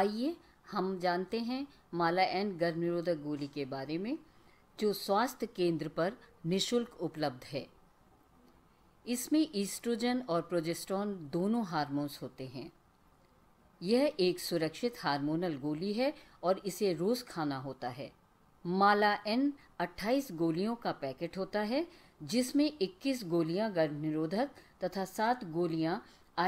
आइए हम जानते हैं माला एन गर्भ निरोधक गोली के बारे में जो स्वास्थ्य केंद्र पर निशुल्क उपलब्ध है इसमें ईस्ट्रोजन और प्रोजेस्ट्रॉन दोनों हार्मोन्स होते हैं यह एक सुरक्षित हार्मोनल गोली है और इसे रोज़ खाना होता है माला एन 28 गोलियों का पैकेट होता है जिसमें 21 गोलियां गर्भ निरोधक तथा सात गोलियां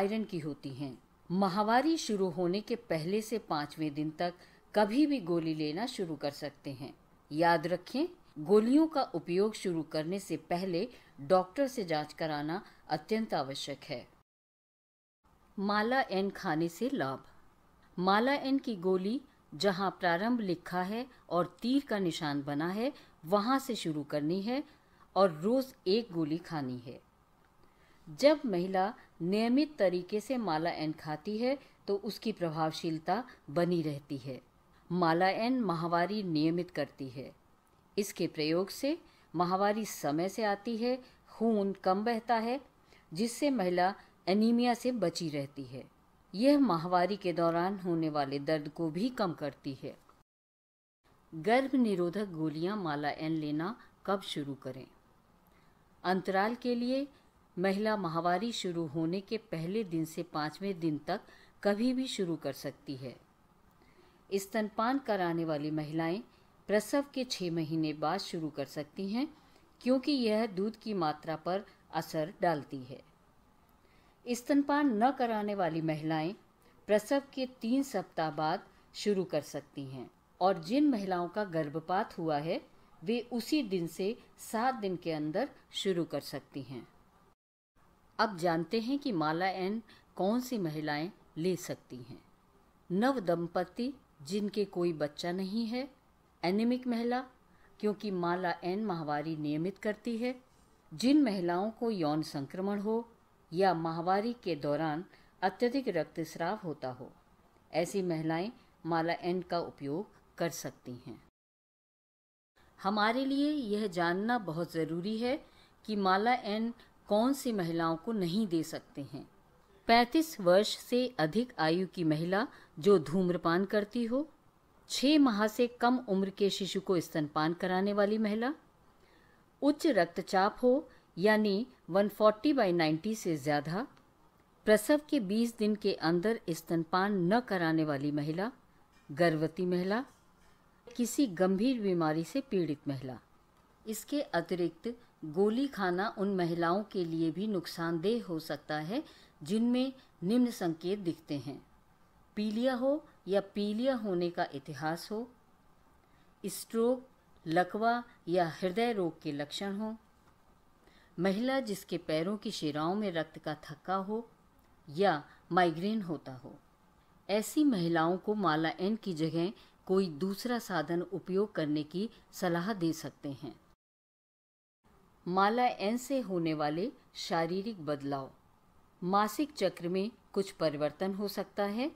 आयरन की होती हैं महावारी शुरू होने के पहले से पांचवें दिन तक कभी भी गोली लेना शुरू कर सकते हैं याद रखें गोलियों का उपयोग शुरू करने से पहले डॉक्टर से जांच कराना अत्यंत आवश्यक है माला एन खाने से लाभ माला एन की गोली जहां प्रारंभ लिखा है और तीर का निशान बना है वहां से शुरू करनी है और रोज एक गोली खानी है जब महिला नियमित तरीके से माला एन खाती है तो उसकी प्रभावशीलता बनी रहती है माला एन माहवारी नियमित करती है इसके प्रयोग से माहवारी समय से आती है खून कम बहता है जिससे महिला एनीमिया से बची रहती है यह माहवारी के दौरान होने वाले दर्द को भी कम करती है गर्भ निरोधक गोलियां माला एन लेना कब शुरू करें अंतराल के लिए महिला माहवारी शुरू होने के पहले दिन से पाँचवें दिन तक कभी भी शुरू कर सकती है स्तनपान कराने वाली महिलाएं प्रसव के छः महीने बाद शुरू कर सकती हैं क्योंकि यह दूध की मात्रा पर असर डालती है स्तनपान न कराने वाली महिलाएं प्रसव के तीन सप्ताह बाद शुरू कर सकती हैं और जिन महिलाओं का गर्भपात हुआ है वे उसी दिन से सात दिन के अंदर शुरू कर सकती हैं अब जानते हैं कि माला एन कौन सी महिलाएं ले सकती हैं नव दंपति जिनके कोई बच्चा नहीं है एनिमिक महिला क्योंकि माला एन माहवारी नियमित करती है जिन महिलाओं को यौन संक्रमण हो या माहवारी के दौरान अत्यधिक रक्तस्राव होता हो ऐसी महिलाएं माला एन का उपयोग कर सकती हैं हमारे लिए यह जानना बहुत ज़रूरी है कि माला एन कौन सी महिलाओं को नहीं दे सकते हैं 35 वर्ष से अधिक आयु की महिला जो धूम्रपान करती हो छः माह से कम उम्र के शिशु को स्तनपान कराने वाली महिला उच्च रक्तचाप हो यानी 140 फोर्टी बाई नाइन्टी से ज़्यादा प्रसव के 20 दिन के अंदर स्तनपान न कराने वाली महिला गर्भवती महिला किसी गंभीर बीमारी से पीड़ित महिला इसके अतिरिक्त गोली खाना उन महिलाओं के लिए भी नुकसानदेह हो सकता है जिनमें निम्न संकेत दिखते हैं पीलिया हो या पीलिया होने का इतिहास हो स्ट्रोक लकवा या हृदय रोग के लक्षण हो महिला जिसके पैरों की शिराओं में रक्त का थक्का हो या माइग्रेन होता हो ऐसी महिलाओं को माला एन की जगह कोई दूसरा साधन उपयोग करने की सलाह दे सकते हैं माला एन से होने वाले शारीरिक बदलाव मासिक चक्र में कुछ परिवर्तन हो सकता है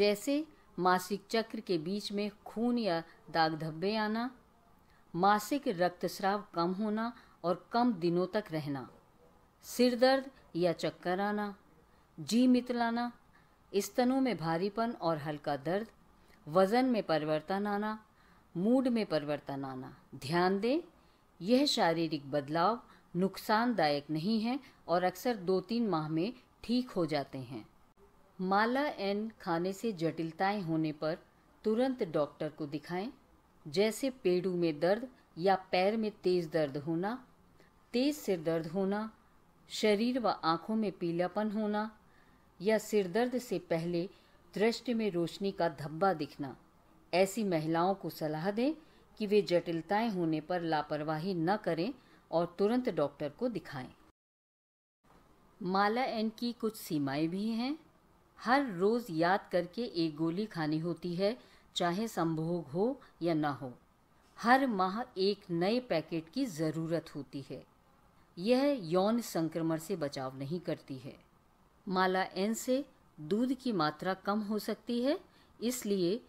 जैसे मासिक चक्र के बीच में खून या दाग धब्बे आना मासिक रक्तस्राव कम होना और कम दिनों तक रहना सिर दर्द या चक्कर आना जी मितलाना स्तनों में भारीपन और हल्का दर्द वज़न में परिवर्तन आना मूड में परिवर्तन आना ध्यान दें यह शारीरिक बदलाव नुकसानदायक नहीं है और अक्सर दो तीन माह में ठीक हो जाते हैं माला एन खाने से जटिलताएं होने पर तुरंत डॉक्टर को दिखाएं जैसे पेड़ू में दर्द या पैर में तेज़ दर्द होना तेज़ सिर दर्द होना शरीर व आँखों में पीलापन होना या सिर दर्द से पहले दृष्टि में रोशनी का धब्बा दिखना ऐसी महिलाओं को सलाह दें कि वे जटिलताएं होने पर लापरवाही न करें और तुरंत डॉक्टर को दिखाएं। माला एन की कुछ सीमाएं भी हैं हर रोज़ याद करके एक गोली खानी होती है चाहे संभोग हो या ना हो हर माह एक नए पैकेट की ज़रूरत होती है यह यौन संक्रमण से बचाव नहीं करती है माला एन से दूध की मात्रा कम हो सकती है इसलिए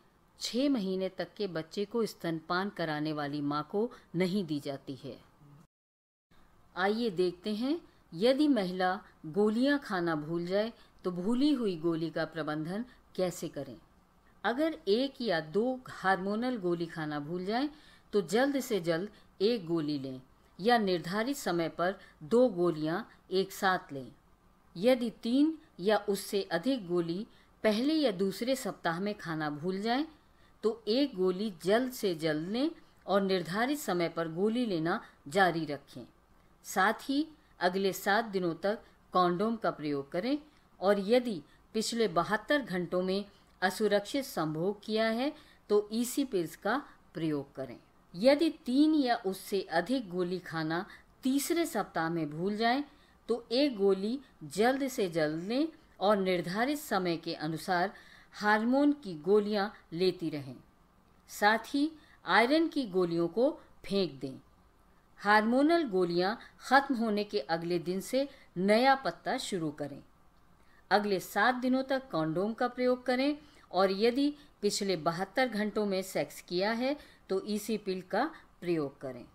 छः महीने तक के बच्चे को स्तनपान कराने वाली माँ को नहीं दी जाती है आइए देखते हैं यदि महिला गोलियां खाना भूल जाए तो भूली हुई गोली का प्रबंधन कैसे करें अगर एक या दो हार्मोनल गोली खाना भूल जाए तो जल्द से जल्द एक गोली लें या निर्धारित समय पर दो गोलियां एक साथ लें यदि तीन या उससे अधिक गोली पहले या दूसरे सप्ताह में खाना भूल जाए तो एक गोली जल्द से जल्द लें और निर्धारित समय पर गोली लेना जारी रखें साथ ही अगले सात दिनों तक कॉन्डोम का प्रयोग करें और यदि पिछले बहत्तर घंटों में असुरक्षित संभोग किया है तो ईसी e पिल्स का प्रयोग करें यदि तीन या उससे अधिक गोली खाना तीसरे सप्ताह में भूल जाएं तो एक गोली जल्द से जल्द लें और निर्धारित समय के अनुसार हार्मोन की गोलियां लेती रहें साथ ही आयरन की गोलियों को फेंक दें हार्मोनल गोलियां खत्म होने के अगले दिन से नया पत्ता शुरू करें अगले सात दिनों तक कॉन्डोम का प्रयोग करें और यदि पिछले बहत्तर घंटों में सेक्स किया है तो ईसी e पिल का प्रयोग करें